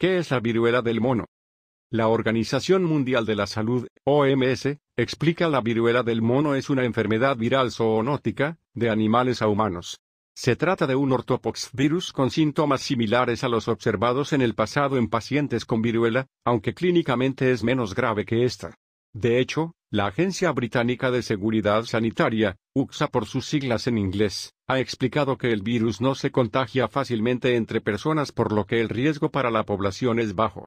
¿Qué es la viruela del mono? La Organización Mundial de la Salud, OMS, explica la viruela del mono es una enfermedad viral zoonótica, de animales a humanos. Se trata de un ortopoxvirus con síntomas similares a los observados en el pasado en pacientes con viruela, aunque clínicamente es menos grave que esta. De hecho, la Agencia Británica de Seguridad Sanitaria, UCSA por sus siglas en inglés, ha explicado que el virus no se contagia fácilmente entre personas por lo que el riesgo para la población es bajo.